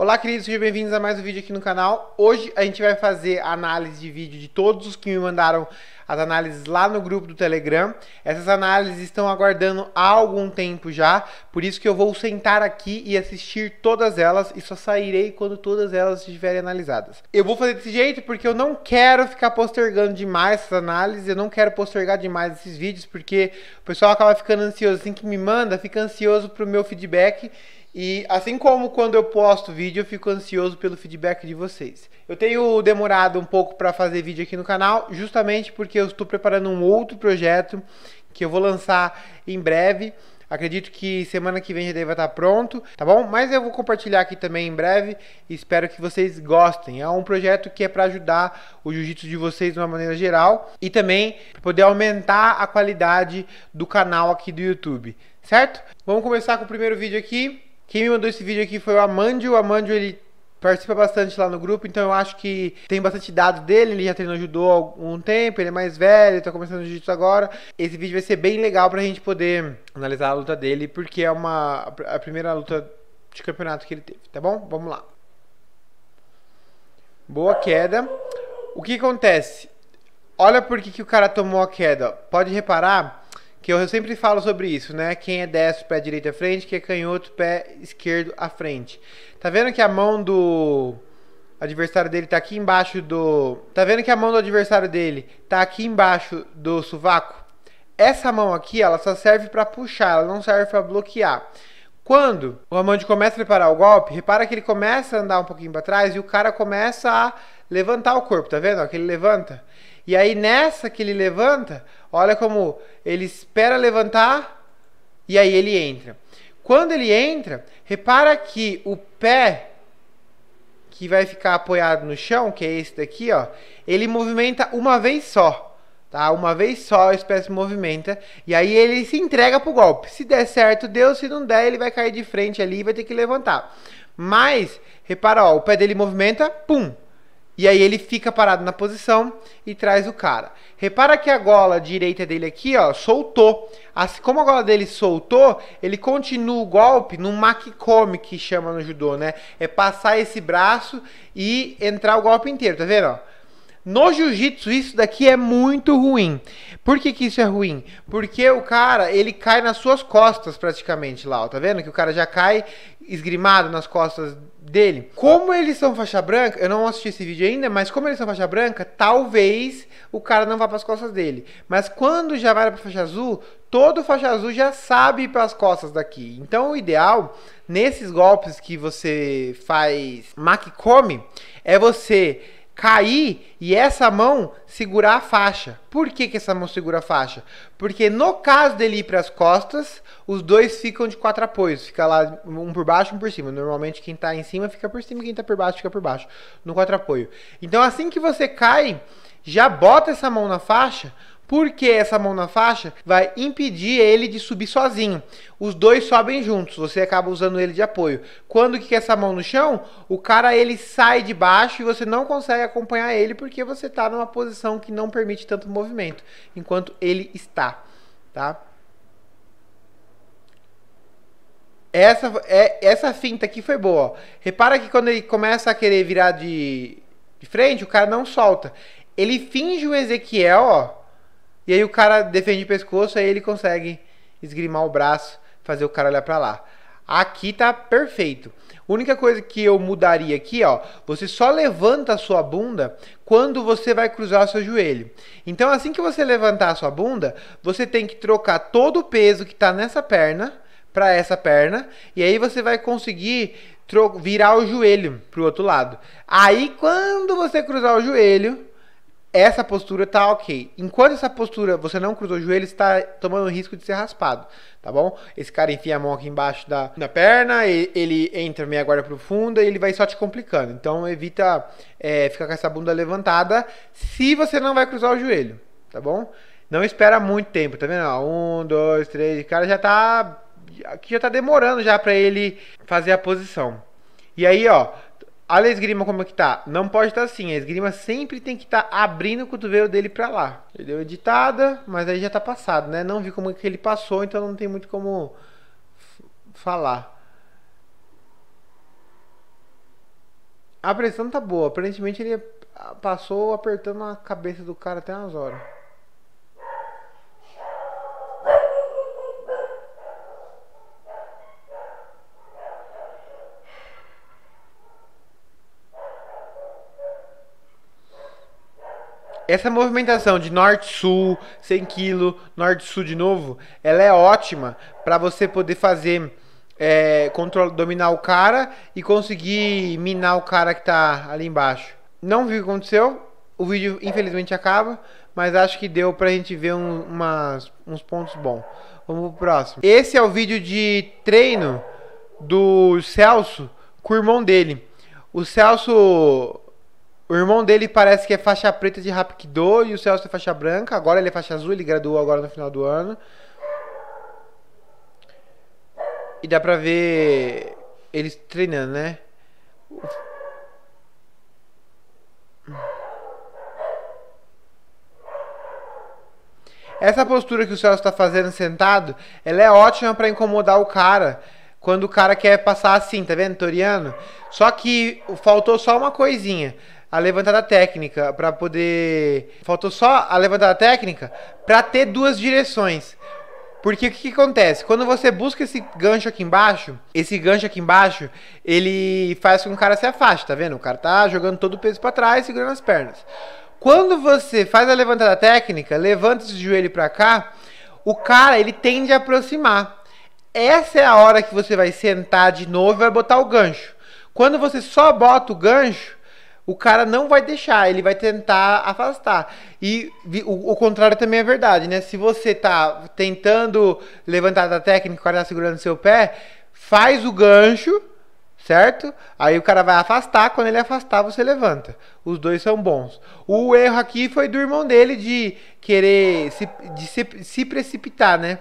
Olá, queridos, sejam bem-vindos a mais um vídeo aqui no canal. Hoje a gente vai fazer análise de vídeo de todos os que me mandaram as análises lá no grupo do Telegram. Essas análises estão aguardando há algum tempo já, por isso que eu vou sentar aqui e assistir todas elas e só sairei quando todas elas estiverem analisadas. Eu vou fazer desse jeito porque eu não quero ficar postergando demais essas análises, eu não quero postergar demais esses vídeos porque o pessoal acaba ficando ansioso assim que me manda, fica ansioso pro meu feedback e assim como quando eu posto vídeo, eu fico ansioso pelo feedback de vocês. Eu tenho demorado um pouco para fazer vídeo aqui no canal, justamente porque eu estou preparando um outro projeto que eu vou lançar em breve. Acredito que semana que vem já deve estar tá pronto, tá bom? Mas eu vou compartilhar aqui também em breve espero que vocês gostem. É um projeto que é para ajudar o jiu-jitsu de vocês de uma maneira geral e também poder aumentar a qualidade do canal aqui do YouTube, certo? Vamos começar com o primeiro vídeo aqui. Quem me mandou esse vídeo aqui foi o Amandio. O Amandio, ele participa bastante lá no grupo, então eu acho que tem bastante dado dele, ele já treinou judô há algum tempo, ele é mais velho, tá começando jiu-jitsu agora. Esse vídeo vai ser bem legal pra gente poder analisar a luta dele, porque é uma a primeira luta de campeonato que ele teve, tá bom? Vamos lá. Boa queda. O que acontece? Olha por que, que o cara tomou a queda. Pode reparar que eu sempre falo sobre isso, né? Quem é destro, pé direito à frente, quem é canhoto, pé esquerdo à frente. Tá vendo que a mão do adversário dele tá aqui embaixo do. Tá vendo que a mão do adversário dele tá aqui embaixo do sovaco? Essa mão aqui, ela só serve para puxar, ela não serve para bloquear. Quando o Amandi começa a preparar o golpe, repara que ele começa a andar um pouquinho para trás e o cara começa a levantar o corpo, tá vendo? Ó, que ele levanta. E aí nessa que ele levanta, Olha como ele espera levantar e aí ele entra. Quando ele entra, repara que o pé que vai ficar apoiado no chão, que é esse daqui, ó, ele movimenta uma vez só, tá? Uma vez só a espécie movimenta e aí ele se entrega pro golpe. Se der certo, deu, se não der, ele vai cair de frente ali e vai ter que levantar. Mas repara, ó, o pé dele movimenta, pum, e aí ele fica parado na posição e traz o cara. Repara que a gola direita dele aqui, ó, soltou. Assim como a gola dele soltou, ele continua o golpe no makikomi, que chama no judô, né? É passar esse braço e entrar o golpe inteiro, tá vendo, ó? No jiu-jitsu, isso daqui é muito ruim. Por que, que isso é ruim? Porque o cara, ele cai nas suas costas praticamente lá, ó. Tá vendo que o cara já cai esgrimado nas costas dele. Como eles são faixa branca, eu não assisti esse vídeo ainda, mas como eles são faixa branca, talvez o cara não vá para as costas dele. Mas quando já vai para faixa azul, todo faixa azul já sabe para as costas daqui. Então o ideal nesses golpes que você faz mac come é você cair e essa mão segurar a faixa. Por que, que essa mão segura a faixa? Porque no caso dele ir para as costas, os dois ficam de quatro apoios. Fica lá um por baixo, um por cima. Normalmente quem está em cima fica por cima, quem está por baixo fica por baixo, no quatro apoio. Então assim que você cai, já bota essa mão na faixa porque essa mão na faixa vai impedir ele de subir sozinho. Os dois sobem juntos, você acaba usando ele de apoio. Quando que essa mão no chão, o cara ele sai de baixo e você não consegue acompanhar ele porque você está numa posição que não permite tanto movimento, enquanto ele está, tá? Essa, é, essa finta aqui foi boa. Ó. Repara que quando ele começa a querer virar de, de frente, o cara não solta. Ele finge o Ezequiel, ó. E aí o cara defende o pescoço, aí ele consegue esgrimar o braço, fazer o cara olhar para lá. Aqui tá perfeito. A única coisa que eu mudaria aqui, ó, você só levanta a sua bunda quando você vai cruzar o seu joelho. Então, assim que você levantar a sua bunda, você tem que trocar todo o peso que tá nessa perna para essa perna, e aí você vai conseguir virar o joelho pro outro lado. Aí, quando você cruzar o joelho, essa postura tá ok. Enquanto essa postura você não cruzou o joelho, está tomando o risco de ser raspado, tá bom? Esse cara enfia a mão aqui embaixo da, da perna, e, ele entra meia guarda profunda e ele vai só te complicando. Então evita é, ficar com essa bunda levantada se você não vai cruzar o joelho, tá bom? Não espera muito tempo, tá vendo? Ah, um, dois, três, o cara já tá. Aqui já tá demorando já para ele fazer a posição. E aí, ó, Olha a esgrima como é que tá. Não pode estar tá assim. A esgrima sempre tem que estar tá abrindo o cotovelo dele para lá. Ele deu editada, mas aí já tá passado, né? Não vi como é que ele passou, então não tem muito como falar. A pressão tá boa. Aparentemente ele ah, passou apertando a cabeça do cara até umas horas. essa movimentação de norte-sul, 100 kg, norte-sul de novo, ela é ótima para você poder fazer é, control, dominar o cara e conseguir minar o cara que tá ali embaixo. Não vi o que aconteceu, o vídeo infelizmente acaba, mas acho que deu pra gente ver um, umas, uns pontos bons. Vamos pro próximo. Esse é o vídeo de treino do Celso com o irmão dele. O Celso o irmão dele parece que é faixa preta de Rapkido e o Celso é faixa branca. Agora ele é faixa azul, ele graduou agora no final do ano. E dá pra ver eles treinando, né? Essa postura que o Celso tá fazendo sentado, ela é ótima para incomodar o cara quando o cara quer passar assim, tá vendo? Toriano. Só que faltou só uma coisinha a levantada técnica para poder. Faltou só a levantada técnica para ter duas direções. Porque o que, que, acontece? Quando você busca esse gancho aqui embaixo, esse gancho aqui embaixo, ele faz com que o cara se afaste, tá vendo? O cara tá jogando todo o peso para trás, segurando as pernas. Quando você faz a levantada técnica, levanta esse joelho para cá, o cara ele tende a aproximar. Essa é a hora que você vai sentar de novo e vai botar o gancho. Quando você só bota o gancho, o cara não vai deixar, ele vai tentar afastar. E o, o contrário também é verdade, né? Se você tá tentando levantar da técnica, o cara tá segurando seu pé, faz o gancho, certo? Aí o cara vai afastar, quando ele afastar, você levanta. Os dois são bons. O erro aqui foi do irmão dele de querer se, de se, se precipitar, né?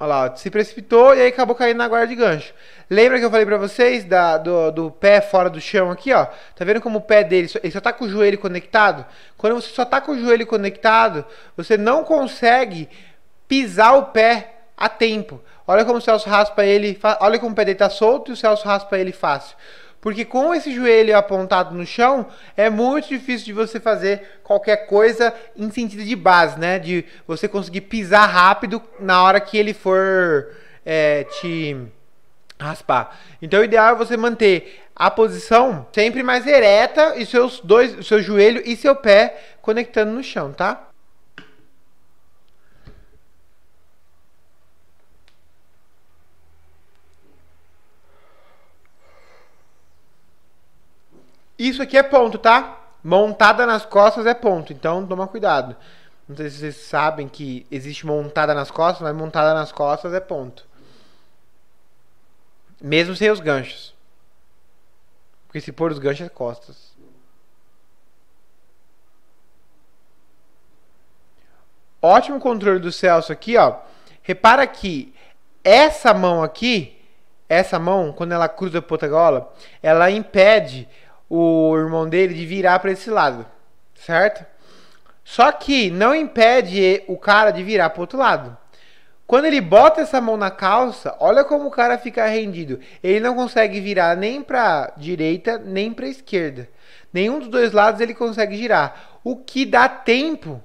Olha lá, se precipitou e aí acabou caindo na guarda de gancho. Lembra que eu falei pra vocês da, do, do, pé fora do chão aqui, ó? Tá vendo como o pé dele, ele só tá com o joelho conectado? Quando você só tá com o joelho conectado, você não consegue pisar o pé a tempo. Olha como o Celso raspa ele, olha como o pé dele tá solto e o Celso raspa ele fácil. Porque com esse joelho apontado no chão, é muito difícil de você fazer qualquer coisa em sentido de base, né? De você conseguir pisar rápido na hora que ele for é, te raspar. Então, o ideal é você manter a posição sempre mais ereta e seus dois, seu joelho e seu pé conectando no chão, tá? Isso aqui é ponto, tá? Montada nas costas é ponto, então toma cuidado. Não sei se vocês sabem que existe montada nas costas, mas montada nas costas é ponto. Mesmo sem os ganchos. Porque se pôr os ganchos é costas. Ótimo controle do Celso aqui, ó. Repara que essa mão aqui, essa mão, quando ela cruza a potagola, ela impede o irmão dele de virar para esse lado, certo? Só que não impede o cara de virar para outro lado. Quando ele bota essa mão na calça, olha como o cara fica rendido. Ele não consegue virar nem para direita nem para esquerda. Nenhum dos dois lados ele consegue girar. O que dá tempo,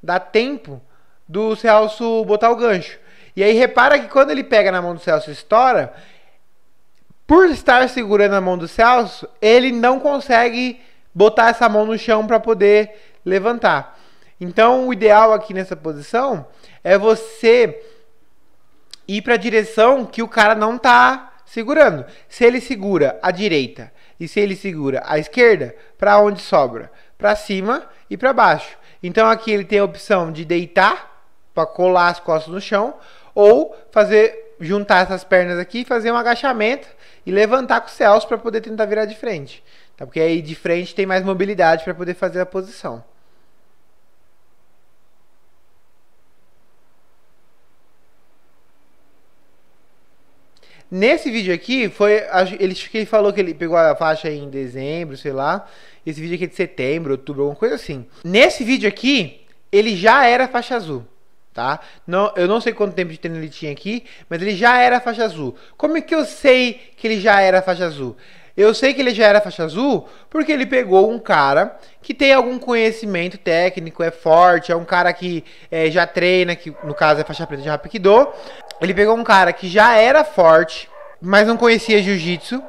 dá tempo do Celso botar o gancho. E aí repara que quando ele pega na mão do Celso e estoura, por estar segurando a mão do Celso, ele não consegue botar essa mão no chão para poder levantar. Então, o ideal aqui nessa posição é você ir para a direção que o cara não tá segurando. Se ele segura a direita e se ele segura a esquerda, para onde sobra? Para cima e para baixo. Então aqui ele tem a opção de deitar para colar as costas no chão ou fazer juntar essas pernas aqui e fazer um agachamento e levantar com o Celso para poder tentar virar de frente. Tá? Porque aí de frente tem mais mobilidade para poder fazer a posição. Nesse vídeo aqui, foi ele, ele falou que ele pegou a faixa em dezembro, sei lá. Esse vídeo aqui é de setembro, outubro, alguma coisa assim. Nesse vídeo aqui, ele já era faixa azul tá? Não, eu não sei quanto tempo de treino ele tinha aqui, mas ele já era faixa azul. Como é que eu sei que ele já era faixa azul? Eu sei que ele já era faixa azul porque ele pegou um cara que tem algum conhecimento técnico, é forte, é um cara que é, já treina, que no caso é faixa preta de Rapkido. Ele pegou um cara que já era forte, mas não conhecia jiu-jitsu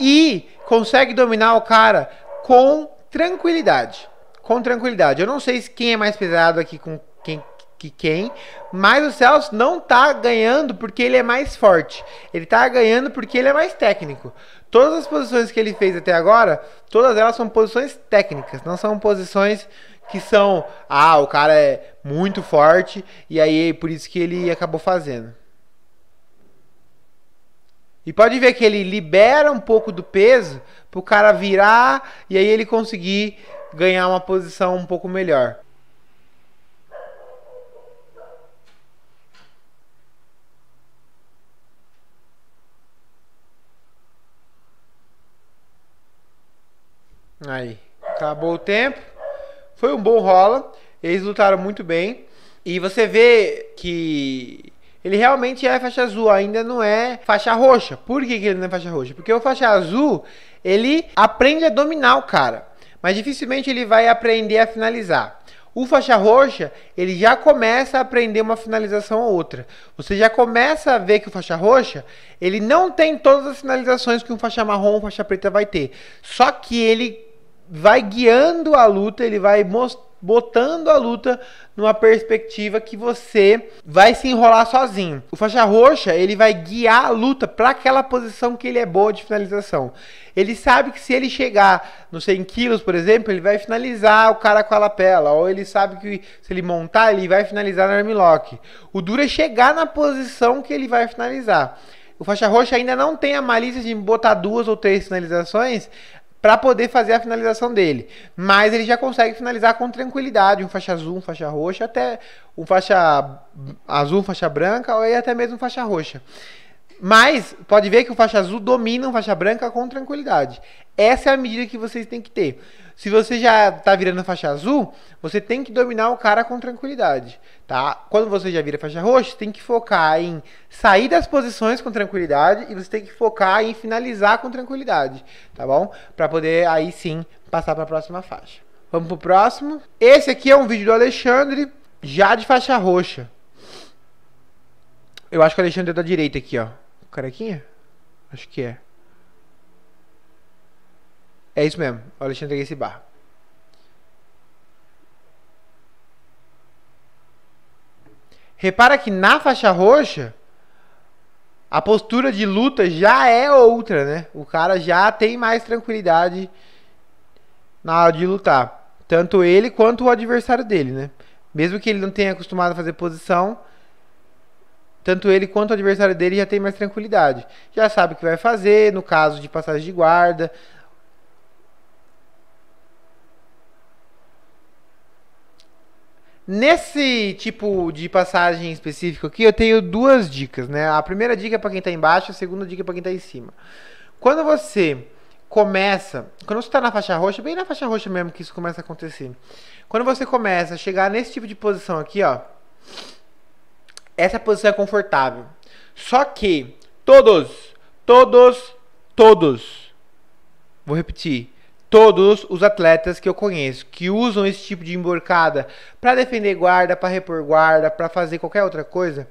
e consegue dominar o cara com tranquilidade. Com tranquilidade. Eu não sei quem é mais pesado aqui com quem que quem, mas o Celso não tá ganhando porque ele é mais forte. Ele tá ganhando porque ele é mais técnico. Todas as posições que ele fez até agora, todas elas são posições técnicas, não são posições que são, ah, o cara é muito forte e aí é por isso que ele acabou fazendo. E pode ver que ele libera um pouco do peso pro cara virar e aí ele conseguir ganhar uma posição um pouco melhor. Aí, acabou o tempo. Foi um bom rola. Eles lutaram muito bem. E você vê que ele realmente é faixa azul, ainda não é faixa roxa. Por que, que ele não é faixa roxa? Porque o faixa azul, ele aprende a dominar o cara. Mas dificilmente ele vai aprender a finalizar. O faixa roxa, ele já começa a aprender uma finalização ou outra. Você já começa a ver que o faixa roxa, ele não tem todas as finalizações que um faixa marrom ou faixa preta vai ter. Só que ele vai guiando a luta, ele vai botando a luta numa perspectiva que você vai se enrolar sozinho. O faixa roxa, ele vai guiar a luta para aquela posição que ele é boa de finalização. Ele sabe que se ele chegar no 100 quilos, por exemplo, ele vai finalizar o cara com a lapela, ou ele sabe que se ele montar, ele vai finalizar no armlock. O duro é chegar na posição que ele vai finalizar. O faixa roxa ainda não tem a malícia de botar duas ou três finalizações para poder fazer a finalização dele. Mas ele já consegue finalizar com tranquilidade, um faixa azul, um faixa roxa, até um faixa azul, faixa branca ou até mesmo faixa roxa. Mas pode ver que o faixa azul domina o faixa branca com tranquilidade. Essa é a medida que vocês têm que ter. Se você já tá virando faixa azul, você tem que dominar o cara com tranquilidade, tá? Quando você já vira faixa roxa, tem que focar em sair das posições com tranquilidade e você tem que focar em finalizar com tranquilidade, tá bom? Para poder aí sim passar para a próxima faixa. Vamos pro próximo. Esse aqui é um vídeo do Alexandre, já de faixa roxa. Eu acho que o Alexandre é da direita aqui, ó. o Carequinha? Acho que é. É isso mesmo, o Alexandre Guesse Barra. Repara que na faixa roxa, a postura de luta já é outra, né? O cara já tem mais tranquilidade na hora de lutar. Tanto ele quanto o adversário dele, né? Mesmo que ele não tenha acostumado a fazer posição, tanto ele quanto o adversário dele já tem mais tranquilidade. Já sabe o que vai fazer, no caso de passagem de guarda, Nesse tipo de passagem específico aqui, eu tenho duas dicas, né? A primeira dica é para quem está embaixo, a segunda dica é para quem está em cima. Quando você começa, quando você está na faixa roxa, bem na faixa roxa mesmo que isso começa a acontecer. Quando você começa a chegar nesse tipo de posição aqui, ó, essa posição é confortável. Só que todos, todos, todos, vou repetir, todos os atletas que eu conheço que usam esse tipo de emborcada para defender guarda, para repor guarda, para fazer qualquer outra coisa,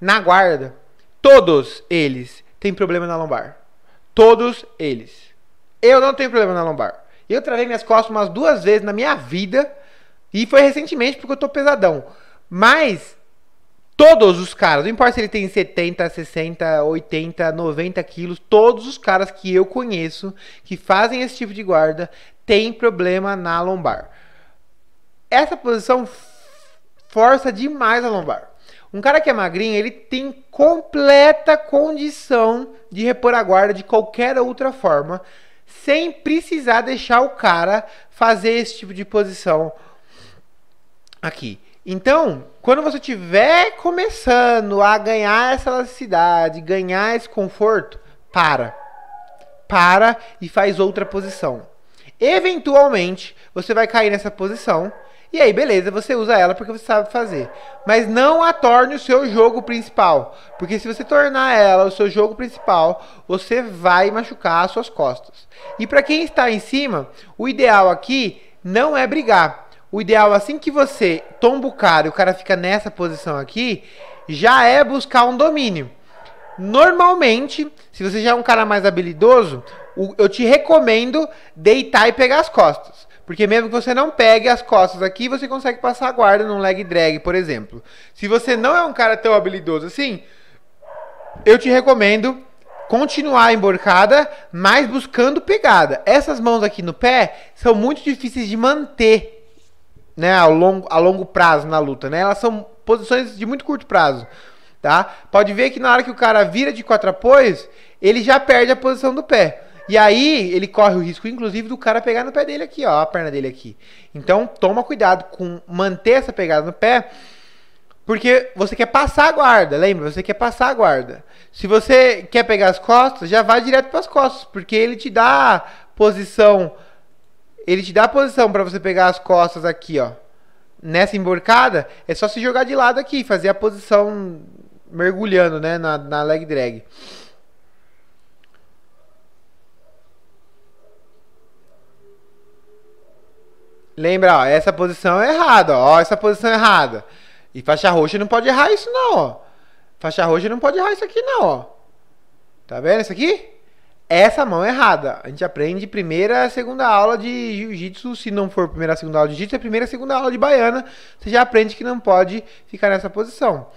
na guarda, todos eles têm problema na lombar. Todos eles. Eu não tenho problema na lombar. Eu travei minhas costas umas duas vezes na minha vida e foi recentemente porque eu tô pesadão. Mas Todos os caras, não importa se ele tem 70, 60, 80, 90 quilos, todos os caras que eu conheço que fazem esse tipo de guarda têm problema na lombar. Essa posição força demais a lombar. Um cara que é magrinho, ele tem completa condição de repor a guarda de qualquer outra forma, sem precisar deixar o cara fazer esse tipo de posição aqui. Então, quando você tiver começando a ganhar essa elasticidade, ganhar esse conforto, para. Para e faz outra posição. Eventualmente, você vai cair nessa posição. E aí, beleza, você usa ela porque você sabe fazer. Mas não a torne o seu jogo principal. Porque se você tornar ela o seu jogo principal, você vai machucar as suas costas. E para quem está em cima, o ideal aqui não é brigar. O ideal, assim que você tomba o cara e o cara fica nessa posição aqui, já é buscar um domínio. Normalmente, se você já é um cara mais habilidoso, eu te recomendo deitar e pegar as costas. Porque mesmo que você não pegue as costas aqui, você consegue passar a guarda num leg drag, por exemplo. Se você não é um cara tão habilidoso assim, eu te recomendo continuar a emborcada, mas buscando pegada. Essas mãos aqui no pé são muito difíceis de manter né, a longo, a longo prazo na luta, né? Elas são posições de muito curto prazo, tá? Pode ver que na hora que o cara vira de quatro apoios, ele já perde a posição do pé. E aí ele corre o risco, inclusive, do cara pegar no pé dele aqui, ó, a perna dele aqui. Então toma cuidado com manter essa pegada no pé, porque você quer passar a guarda, lembra? Você quer passar a guarda. Se você quer pegar as costas, já vai direto para as costas, porque ele te dá posição ele te dá a posição para você pegar as costas aqui, ó. Nessa emborcada, é só se jogar de lado aqui, fazer a posição mergulhando, né, na, na leg drag. Lembra, ó, essa posição é errada, ó, essa posição é errada. E faixa roxa não pode errar isso não, ó. Faixa roxa não pode errar isso aqui não, ó. Tá vendo isso aqui? essa mão é errada. A gente aprende primeira, segunda aula de jiu-jitsu. Se não for primeira, segunda aula de jiu-jitsu, é primeira, segunda aula de baiana. Você já aprende que não pode ficar nessa posição.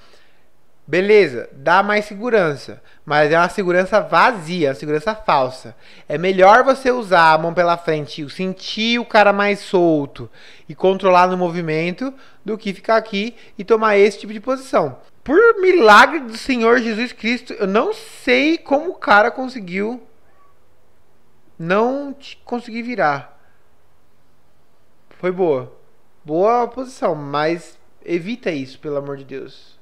Beleza, dá mais segurança, mas é uma segurança vazia, uma segurança falsa. É melhor você usar a mão pela frente, sentir o cara mais solto e controlar no movimento do que ficar aqui e tomar esse tipo de posição. Por milagre do Senhor Jesus Cristo, eu não sei como o cara conseguiu não consegui virar. Foi boa. Boa posição, mas evita isso, pelo amor de Deus.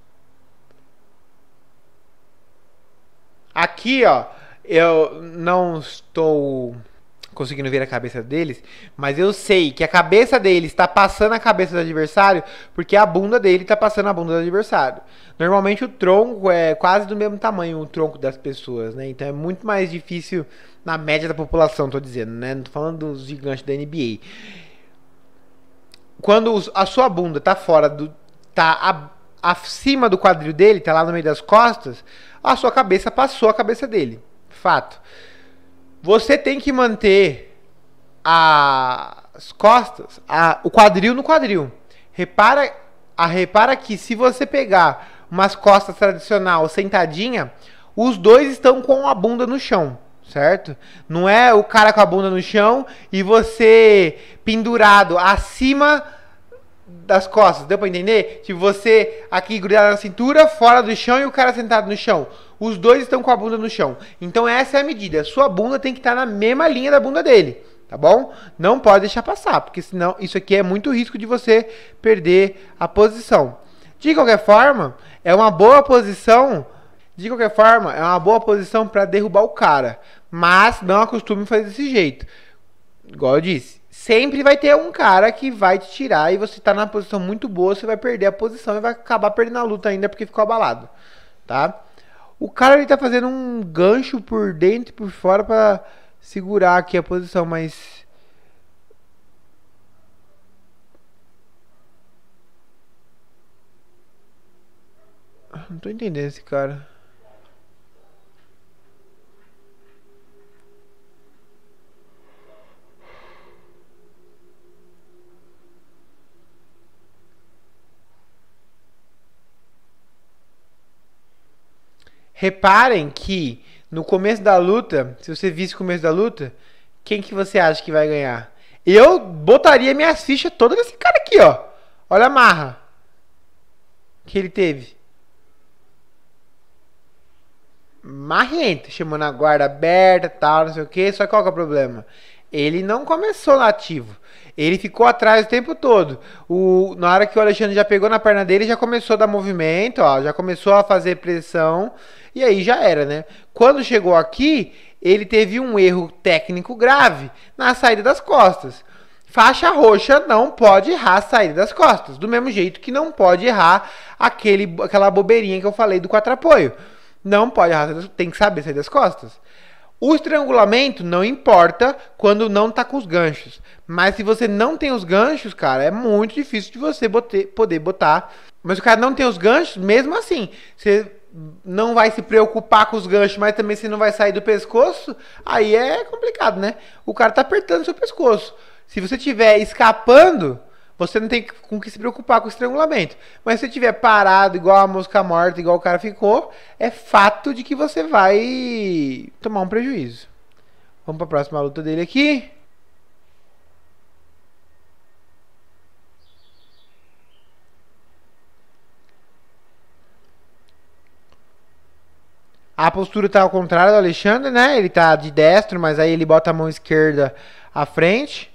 Aqui, ó, eu não estou conseguindo ver a cabeça deles, mas eu sei que a cabeça dele está passando a cabeça do adversário porque a bunda dele está passando a bunda do adversário. Normalmente o tronco é quase do mesmo tamanho o tronco das pessoas, né? Então é muito mais difícil na média da população, tô dizendo, né? Não tô falando dos gigantes da NBA. Quando a sua bunda tá fora do. tá a, acima do quadril dele, tá lá no meio das costas, a sua cabeça passou a cabeça dele. Fato. Você tem que manter a, as costas, a, o quadril no quadril. Repara, a, repara que se você pegar umas costas tradicional sentadinha, os dois estão com a bunda no chão certo? Não é o cara com a bunda no chão e você pendurado acima das costas, deu para entender? Tipo, você aqui grudado na cintura, fora do chão e o cara sentado no chão. Os dois estão com a bunda no chão. Então essa é a medida. Sua bunda tem que estar tá na mesma linha da bunda dele, tá bom? Não pode deixar passar, porque senão isso aqui é muito risco de você perder a posição. De qualquer forma, é uma boa posição de qualquer forma, é uma boa posição para derrubar o cara, mas não acostume fazer desse jeito. Igual eu disse, sempre vai ter um cara que vai te tirar e você tá na posição muito boa, você vai perder a posição e vai acabar perdendo a luta ainda porque ficou abalado, tá? O cara ele tá fazendo um gancho por dentro e por fora para segurar aqui a posição, mas não tô entendendo esse cara. Reparem que no começo da luta, se você visse o começo da luta, quem que você acha que vai ganhar? Eu botaria minhas fichas todas nesse cara aqui, ó. Olha a marra que ele teve. Marrento, chamando a guarda aberta, tal, não sei o que. Só que qual que é o problema? Ele não começou nativo. Ele ficou atrás o tempo todo. O, na hora que o Alexandre já pegou na perna dele, já começou a dar movimento, ó, já começou a fazer pressão. E aí já era, né? Quando chegou aqui, ele teve um erro técnico grave na saída das costas. Faixa roxa não pode errar a saída das costas, do mesmo jeito que não pode errar aquele, aquela bobeirinha que eu falei do quatro apoio. Não pode errar, tem que saber sair das costas. O estrangulamento não importa quando não tá com os ganchos. Mas se você não tem os ganchos, cara, é muito difícil de você boter, poder botar. Mas o cara não tem os ganchos, mesmo assim, você não vai se preocupar com os ganchos, mas também você não vai sair do pescoço, aí é complicado, né? O cara tá apertando seu pescoço. Se você tiver escapando, você não tem com que se preocupar com o estrangulamento. Mas se tiver parado, igual a mosca morta, igual o cara ficou, é fato de que você vai tomar um prejuízo. Vamos para a próxima luta dele aqui. A postura está ao contrário do Alexandre, né? Ele está de destro, mas aí ele bota a mão esquerda à frente.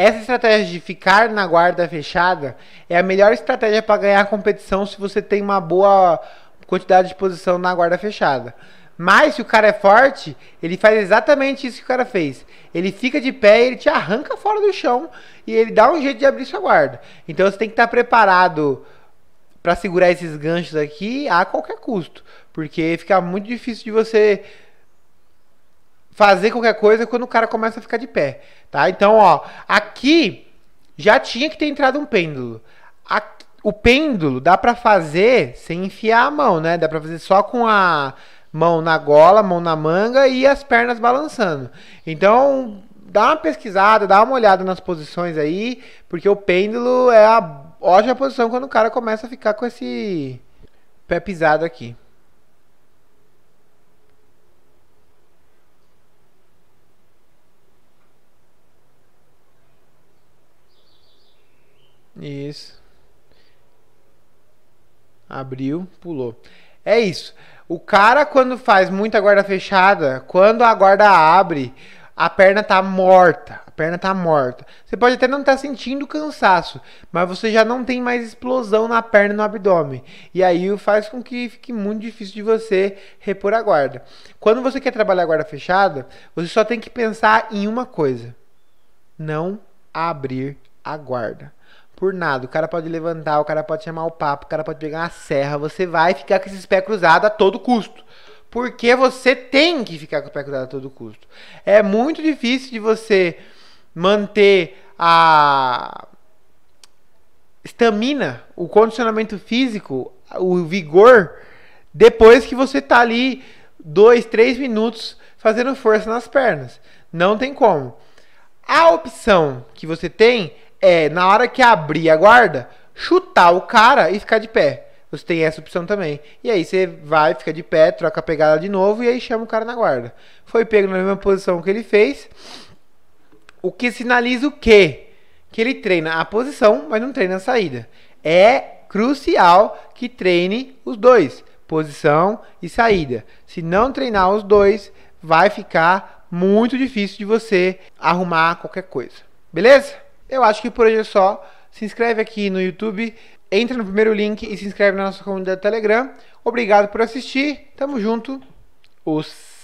Essa estratégia de ficar na guarda fechada é a melhor estratégia para ganhar a competição se você tem uma boa quantidade de posição na guarda fechada. Mas se o cara é forte, ele faz exatamente isso que o cara fez. Ele fica de pé, ele te arranca fora do chão e ele dá um jeito de abrir sua guarda. Então você tem que estar tá preparado para segurar esses ganchos aqui a qualquer custo, porque fica muito difícil de você fazer qualquer coisa quando o cara começa a ficar de pé, tá? Então, ó, aqui já tinha que ter entrado um pêndulo. o pêndulo dá para fazer sem enfiar a mão, né? Dá para fazer só com a mão na gola, mão na manga e as pernas balançando. Então, dá uma pesquisada, dá uma olhada nas posições aí, porque o pêndulo é a ótima posição quando o cara começa a ficar com esse pé pisado aqui. Isso. Abriu, pulou. É isso. O cara, quando faz muita guarda fechada, quando a guarda abre, a perna tá morta. A perna tá morta. Você pode até não estar tá sentindo cansaço, mas você já não tem mais explosão na perna e no abdômen. E aí faz com que fique muito difícil de você repor a guarda. Quando você quer trabalhar a guarda fechada, você só tem que pensar em uma coisa: não abrir a guarda por nada. O cara pode levantar, o cara pode chamar o papo, o cara pode pegar uma serra. Você vai ficar com esses pés cruzados a todo custo. Porque você tem que ficar com o pé cruzado a todo custo. É muito difícil de você manter a estamina, o condicionamento físico, o vigor, depois que você tá ali dois, três minutos fazendo força nas pernas. Não tem como. A opção que você tem é, na hora que abrir a guarda, chutar o cara e ficar de pé. Você tem essa opção também. E aí você vai, fica de pé, troca a pegada de novo e aí chama o cara na guarda. Foi pego na mesma posição que ele fez. O que sinaliza o quê? Que ele treina a posição, mas não treina a saída. É crucial que treine os dois, posição e saída. Se não treinar os dois, vai ficar muito difícil de você arrumar qualquer coisa. Beleza? Eu acho que por hoje é só. Se inscreve aqui no YouTube, entra no primeiro link e se inscreve na nossa comunidade Telegram. Obrigado por assistir. Tamo junto. Os